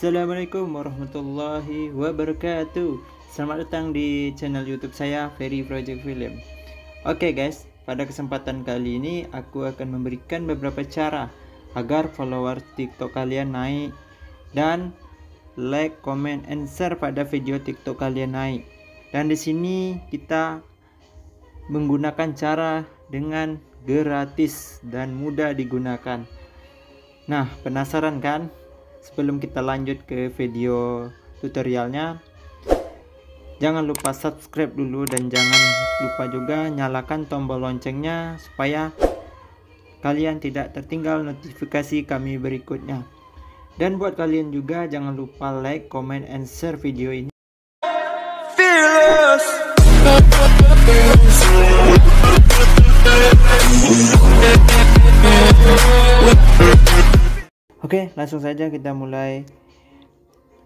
Assalamualaikum warahmatullahi wabarakatuh Selamat datang di channel youtube saya Ferry Project Film Oke okay guys, pada kesempatan kali ini aku akan memberikan beberapa cara Agar follower tiktok kalian naik Dan like, comment, and share pada video tiktok kalian naik Dan di sini kita menggunakan cara dengan gratis dan mudah digunakan Nah penasaran kan? sebelum kita lanjut ke video tutorialnya jangan lupa subscribe dulu dan jangan lupa juga nyalakan tombol loncengnya supaya kalian tidak tertinggal notifikasi kami berikutnya dan buat kalian juga jangan lupa like, comment, and share video ini Oke, langsung saja kita mulai.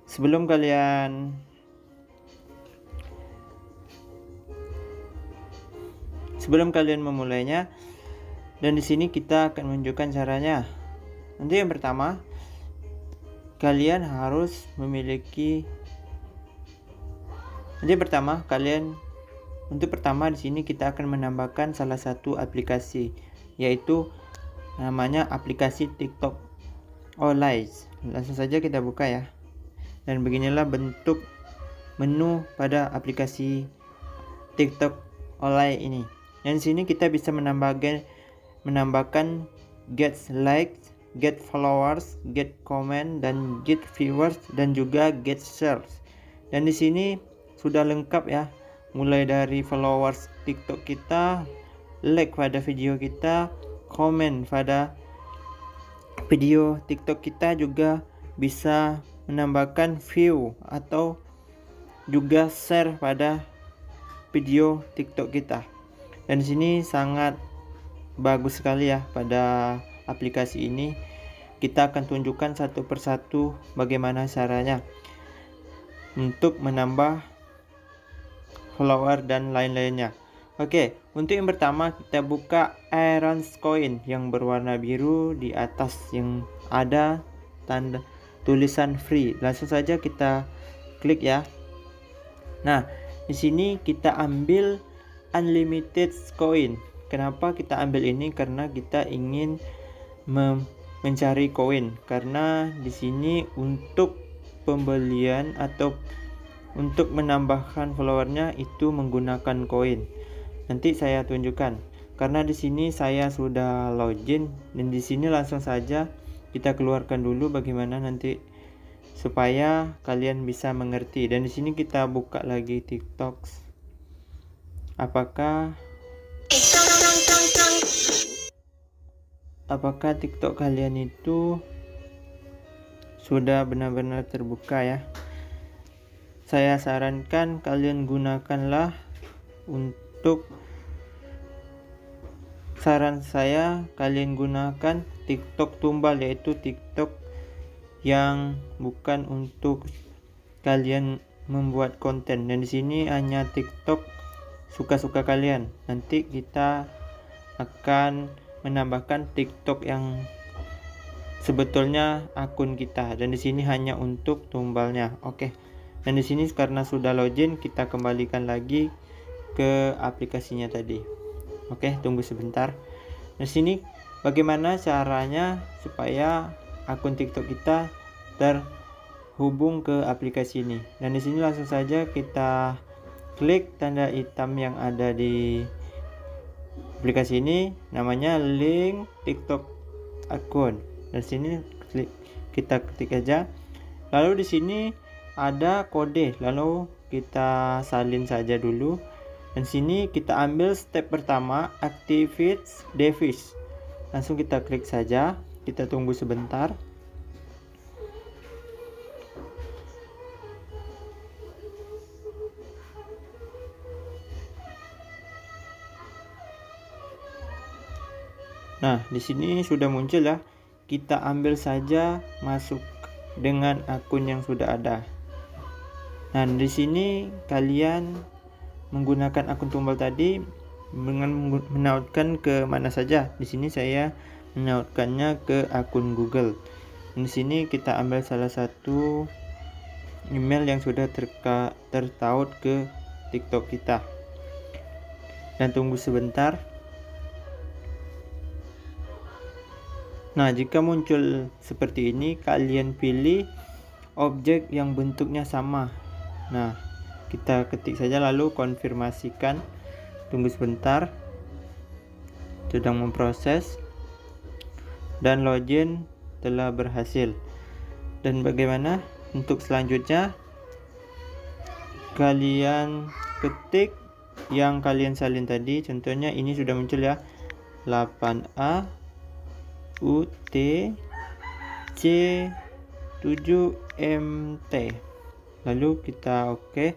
Sebelum kalian Sebelum kalian memulainya dan di sini kita akan menunjukkan caranya. Nanti yang pertama, kalian harus memiliki Nanti pertama kalian untuk pertama di sini kita akan menambahkan salah satu aplikasi yaitu namanya aplikasi TikTok all oh, lies. Langsung saja kita buka ya. Dan beginilah bentuk menu pada aplikasi TikTok online ini. Dan sini kita bisa menambahkan menambahkan get likes, get followers, get comment dan get viewers dan juga get shares. Dan di sini sudah lengkap ya. Mulai dari followers TikTok kita, like pada video kita, komen pada video TikTok kita juga bisa menambahkan view atau juga share pada video TikTok kita. Dan di sini sangat bagus sekali ya pada aplikasi ini. Kita akan tunjukkan satu persatu bagaimana caranya untuk menambah follower dan lain-lainnya. Oke, untuk yang pertama kita buka Aaron's Coin yang berwarna biru di atas yang ada tanda tulisan free. Langsung saja kita klik ya. Nah, di sini kita ambil unlimited coin. Kenapa kita ambil ini? Karena kita ingin mencari koin karena di sini untuk pembelian atau untuk menambahkan followernya itu menggunakan koin. Nanti saya tunjukkan. Karena di sini saya sudah login dan di sini langsung saja kita keluarkan dulu bagaimana nanti supaya kalian bisa mengerti. Dan di sini kita buka lagi TikTok. Apakah apakah TikTok kalian itu sudah benar-benar terbuka ya? Saya sarankan kalian gunakanlah untuk untuk saran saya kalian gunakan TikTok tumbal yaitu TikTok yang bukan untuk kalian membuat konten dan di sini hanya TikTok suka-suka kalian. Nanti kita akan menambahkan TikTok yang sebetulnya akun kita dan di sini hanya untuk tumbalnya. Oke. Dan di sini karena sudah login kita kembalikan lagi ke aplikasinya tadi. Oke, tunggu sebentar. Nah, sini bagaimana caranya supaya akun TikTok kita terhubung ke aplikasi ini. Dan di sini langsung saja kita klik tanda hitam yang ada di aplikasi ini namanya link TikTok akun. Dan sini klik kita ketik aja. Lalu di sini ada kode, lalu kita salin saja dulu dan sini kita ambil step pertama activate device. Langsung kita klik saja, kita tunggu sebentar. Nah, di sini sudah muncul ya. Kita ambil saja masuk dengan akun yang sudah ada. Nah, di sini kalian menggunakan akun tombol tadi dengan menautkan ke mana saja. Di sini saya menautkannya ke akun Google. Di sini kita ambil salah satu email yang sudah terka, tertaut ke TikTok kita. Dan tunggu sebentar. Nah, jika muncul seperti ini, kalian pilih objek yang bentuknya sama. Nah, kita ketik saja lalu konfirmasikan tunggu sebentar sedang memproses dan login telah berhasil dan bagaimana untuk selanjutnya kalian ketik yang kalian salin tadi contohnya ini sudah muncul ya 8A UT C 7 MT lalu kita oke okay.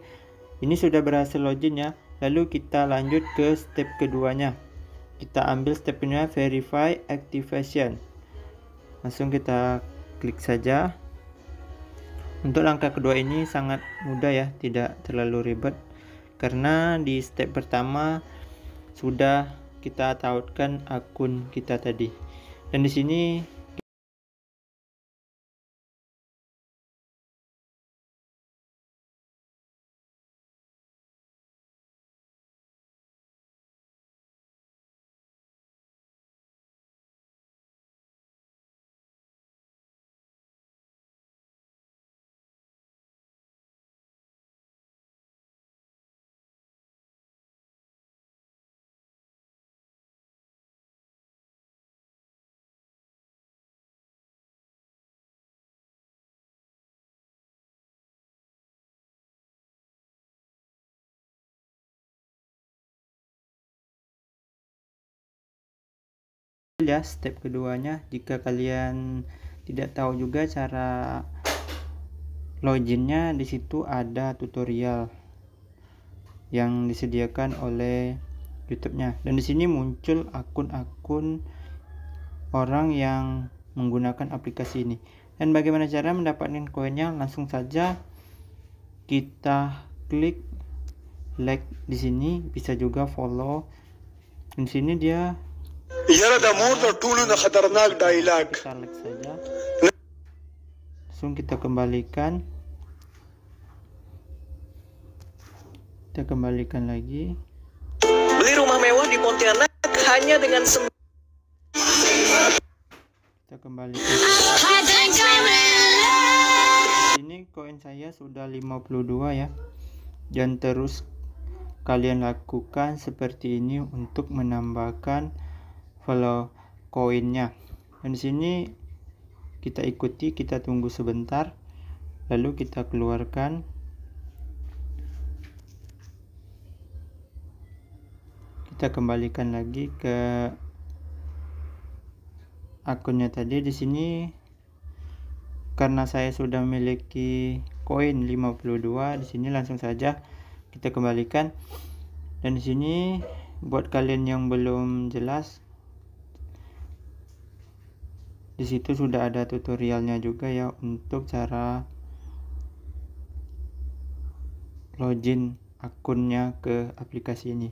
Ini sudah berhasil login ya. Lalu kita lanjut ke step keduanya. Kita ambil step ini verify activation. Langsung kita klik saja. Untuk langkah kedua ini sangat mudah ya, tidak terlalu ribet. Karena di step pertama sudah kita tautkan akun kita tadi. Dan di sini ya step keduanya jika kalian tidak tahu juga cara loginnya di situ ada tutorial yang disediakan oleh YouTube-nya dan di sini muncul akun-akun orang yang menggunakan aplikasi ini dan bagaimana cara mendapatkan koinnya langsung saja kita klik like di sini bisa juga follow di sini dia یره د مور د ټولو نه خطرناک dialog saja langsung kita kembalikan kita kembalikan lagi beli rumah mewah di Pontianak hanya dengan sem kita kembalikan ini koin saya sudah 52 ya dan terus kalian lakukan seperti ini untuk menambahkan follow koinnya dan di sini kita ikuti kita tunggu sebentar lalu kita keluarkan kita kembalikan lagi ke akunnya tadi di sini karena saya sudah memiliki koin 52 di sini langsung saja kita kembalikan dan di sini buat kalian yang belum jelas di situ sudah ada tutorialnya juga ya untuk cara login akunnya ke aplikasi ini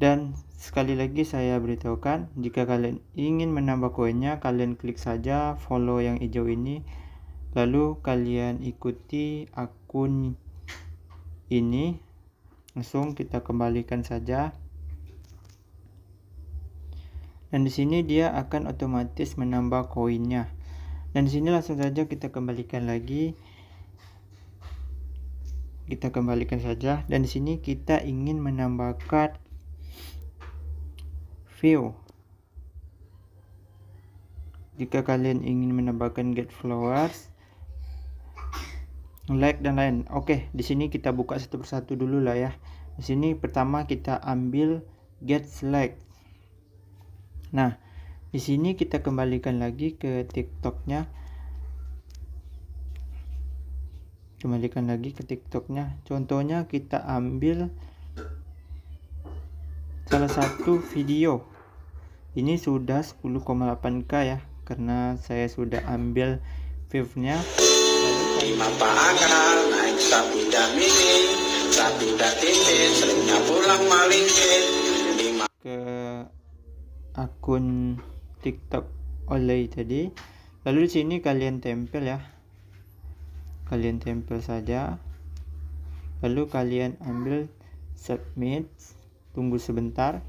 dan sekali lagi saya beritahukan jika kalian ingin menambah koinnya kalian klik saja follow yang hijau ini lalu kalian ikuti akun ini langsung kita kembalikan saja dan di sini dia akan otomatis menambah koinnya dan di sini langsung saja kita kembalikan lagi kita kembalikan saja dan di sini kita ingin menambahkan view jika kalian ingin menambahkan get flowers like dan lain oke okay, di sini kita buka satu persatu dulu lah ya di sini pertama kita ambil get select Nah, di sini kita kembalikan lagi ke TikToknya. Kembalikan lagi ke TikToknya. Contohnya kita ambil salah satu video. Ini sudah 10,8k ya karena saya sudah ambil view-nya. ke akun TikTok Olay tadi. Lalu di sini kalian tempel ya. Kalian tempel saja. Lalu kalian ambil submit, tunggu sebentar.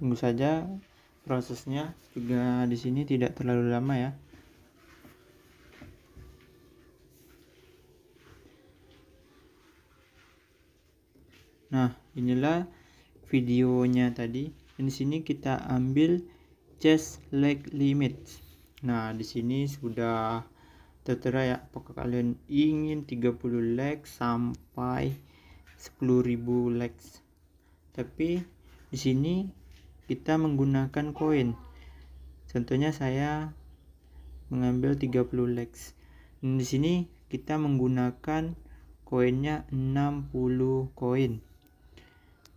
Tunggu saja prosesnya juga di sini tidak terlalu lama ya. Nah, inilah videonya tadi. Dan di sini kita ambil chest leg limit. Nah, di sini sudah tertera ya apakah kalian ingin 30 leg sampai 10.000 legs. Tapi di sini kita menggunakan koin. Contohnya saya mengambil 30 legs. Dan di sini kita menggunakan koinnya 60 koin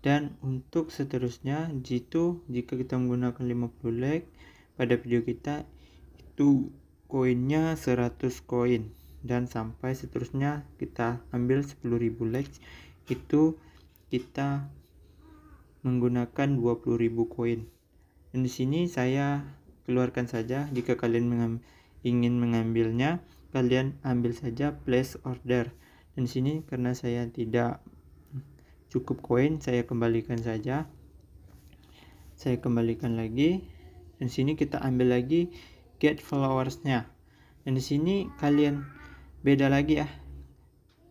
dan untuk seterusnya jitu jika kita menggunakan 50 like pada video kita itu koinnya 100 koin dan sampai seterusnya kita ambil 10.000 like itu kita menggunakan 20.000 koin dan di sini saya keluarkan saja jika kalian mengam ingin mengambilnya kalian ambil saja place order dan di sini karena saya tidak cukup koin saya kembalikan saja saya kembalikan lagi dan sini kita ambil lagi get followersnya dan di sini kalian beda lagi ya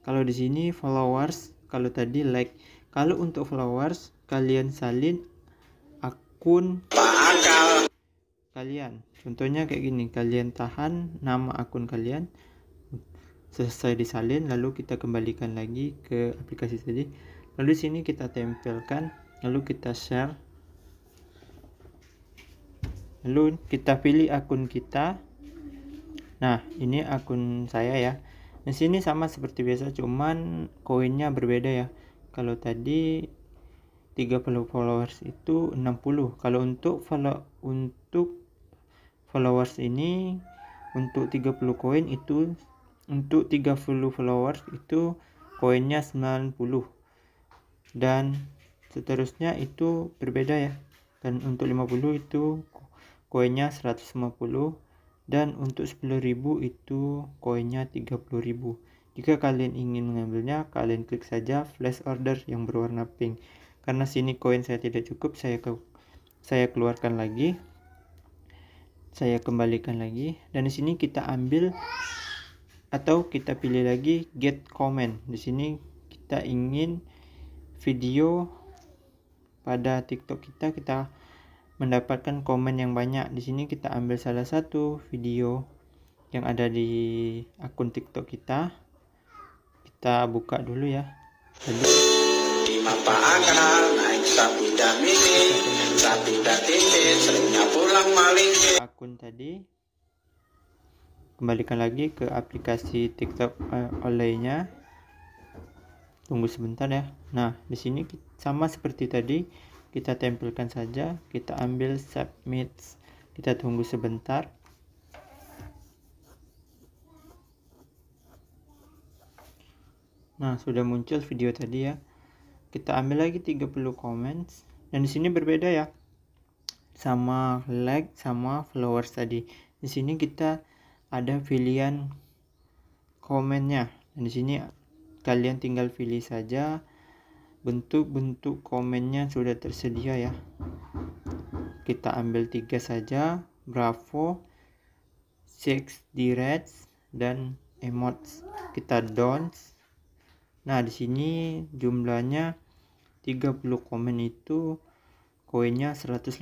kalau di sini followers kalau tadi like kalau untuk followers kalian salin akun kalian contohnya kayak gini kalian tahan nama akun kalian selesai disalin lalu kita kembalikan lagi ke aplikasi tadi lalu sini kita tempelkan lalu kita share lalu kita pilih akun kita nah ini akun saya ya di sini sama seperti biasa cuman koinnya berbeda ya kalau tadi 30 followers itu 60 kalau untuk follow untuk followers ini untuk 30 koin itu untuk 30 followers itu koinnya 90 dan seterusnya itu berbeda ya dan untuk 50 itu koinnya 150 dan untuk 10.000 itu koinnya 30.000 jika kalian ingin mengambilnya kalian klik saja flash order yang berwarna pink karena sini koin saya tidak cukup saya ke saya keluarkan lagi saya kembalikan lagi dan di sini kita ambil atau kita pilih lagi get comment di sini kita ingin video pada TikTok kita kita mendapatkan komen yang banyak. Di sini kita ambil salah satu video yang ada di akun TikTok kita. Kita buka dulu ya. Lalu di akal naik sapi dan mini, sapi dan seringnya pulang maling. Akun tadi kembalikan lagi ke aplikasi TikTok uh, eh, olehnya tunggu sebentar ya nah di sini sama seperti tadi kita tempelkan saja kita ambil submit kita tunggu sebentar Nah, sudah muncul video tadi ya. Kita ambil lagi 30 comments dan di sini berbeda ya. Sama like sama followers tadi. Di sini kita ada pilihan komennya. Dan di sini kalian tinggal pilih saja bentuk-bentuk komennya sudah tersedia ya kita ambil tiga saja bravo six direct dan emotes kita dons nah di sini jumlahnya 30 komen itu koinnya 150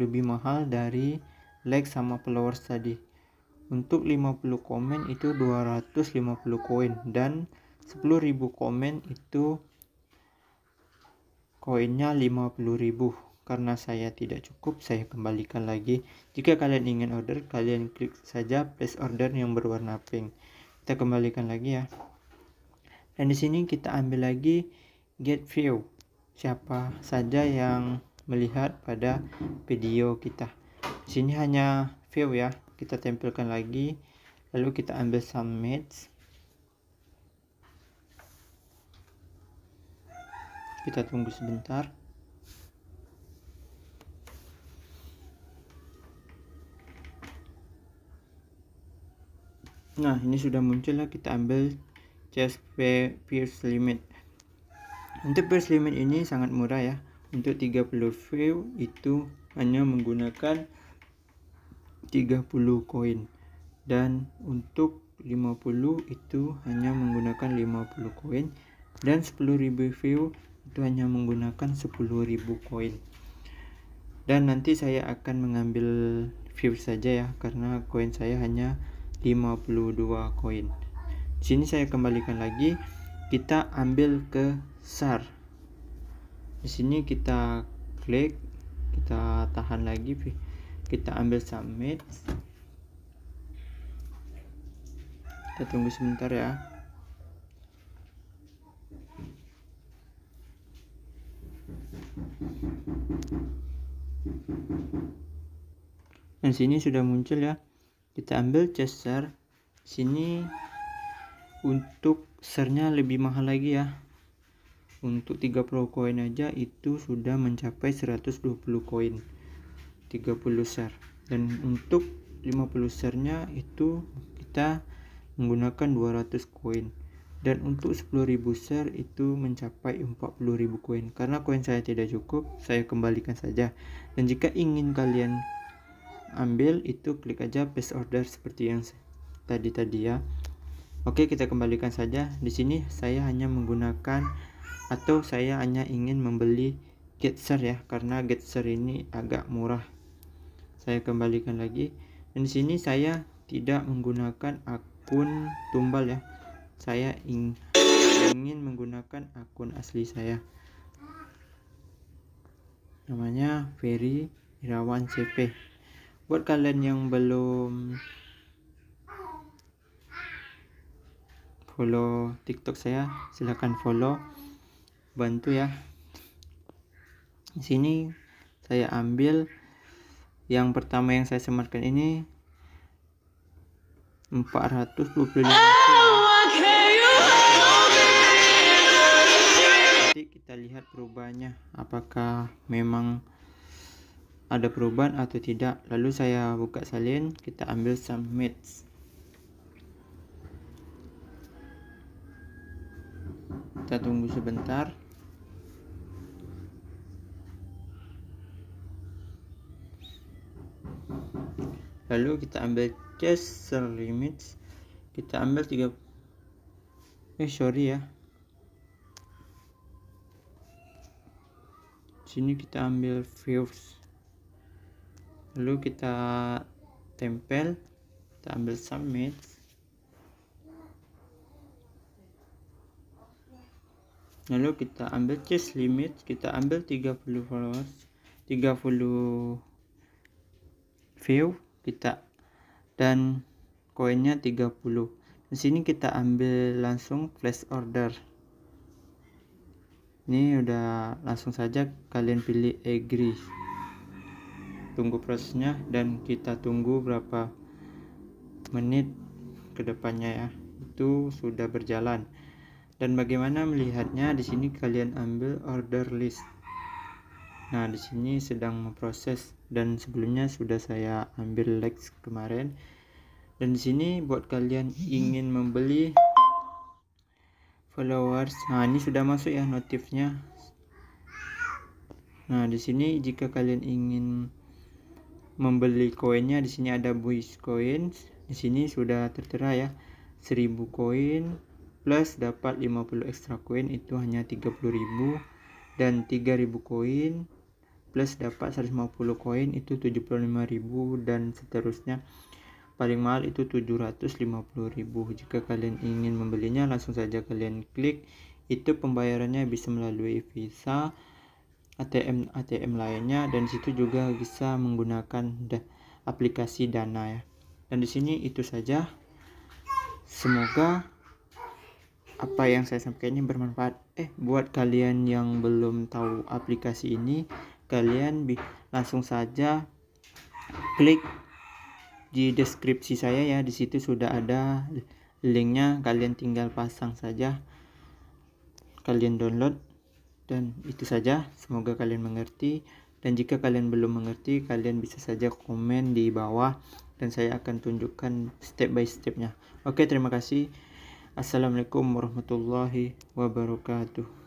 lebih mahal dari like sama followers tadi untuk 50 komen itu 250 koin dan 10.000 komen itu koinnya 50.000. Karena saya tidak cukup, saya kembalikan lagi. Jika kalian ingin order, kalian klik saja place order yang berwarna pink. Kita kembalikan lagi ya. Dan di sini kita ambil lagi get view. Siapa saja yang melihat pada video kita. Di sini hanya view ya kita tempelkan lagi lalu kita ambil some match kita tunggu sebentar nah ini sudah muncul lah kita ambil chest pierce limit untuk pierce limit ini sangat murah ya untuk 30 view itu hanya menggunakan 30 koin dan untuk 50 itu hanya menggunakan 50 koin dan 10.000 view itu hanya menggunakan 10.000 koin dan nanti saya akan mengambil view saja ya karena koin saya hanya 52 koin sini saya kembalikan lagi kita ambil ke SAR di sini kita klik kita tahan lagi kita ambil summit. kita tunggu sebentar ya dan sini sudah muncul ya kita ambil chester. sini untuk sernya lebih mahal lagi ya untuk 30 koin aja itu sudah mencapai 120 koin 30 share dan untuk 50 share nya itu kita menggunakan 200 koin dan untuk 10.000 share itu mencapai 40.000 koin karena koin saya tidak cukup saya kembalikan saja dan jika ingin kalian ambil itu klik aja place order seperti yang tadi tadi ya Oke kita kembalikan saja di sini saya hanya menggunakan atau saya hanya ingin membeli Getser ya karena Getser ini agak murah saya kembalikan lagi dan di sini saya tidak menggunakan akun tumbal ya saya ingin menggunakan akun asli saya namanya Ferry Irawan CP buat kalian yang belum follow tiktok saya silahkan follow bantu ya di sini saya ambil yang pertama yang saya sematkan ini 425 ah, Nanti kita lihat perubahannya apakah memang ada perubahan atau tidak lalu saya buka salin kita ambil submit kita tunggu sebentar lalu kita ambil chaser limits kita ambil 3 eh sorry ya sini kita ambil views lalu kita tempel kita ambil submit lalu kita ambil chest limit kita ambil 30 followers 30 view kita dan koinnya 30 di sini kita ambil langsung flash order ini udah langsung saja kalian pilih agree tunggu prosesnya dan kita tunggu berapa menit kedepannya ya itu sudah berjalan dan bagaimana melihatnya di sini kalian ambil order list nah di sini sedang memproses dan sebelumnya sudah saya ambil Lex kemarin dan di sini buat kalian ingin membeli followers nah ini sudah masuk ya notifnya nah di sini jika kalian ingin membeli koinnya di sini ada buis coins di sini sudah tertera ya 1000 koin plus dapat 50 ekstra koin itu hanya 30.000 dan 3000 koin plus dapat 150 koin itu 75.000 dan seterusnya paling mahal itu 750.000 jika kalian ingin membelinya langsung saja kalian klik itu pembayarannya bisa melalui Visa ATM ATM lainnya dan situ juga bisa menggunakan aplikasi Dana ya dan di sini itu saja semoga apa yang saya sampaikan ini bermanfaat eh buat kalian yang belum tahu aplikasi ini kalian langsung saja klik di deskripsi saya ya di situ sudah ada linknya kalian tinggal pasang saja kalian download dan itu saja semoga kalian mengerti dan jika kalian belum mengerti kalian bisa saja komen di bawah dan saya akan tunjukkan step by stepnya oke terima kasih assalamualaikum warahmatullahi wabarakatuh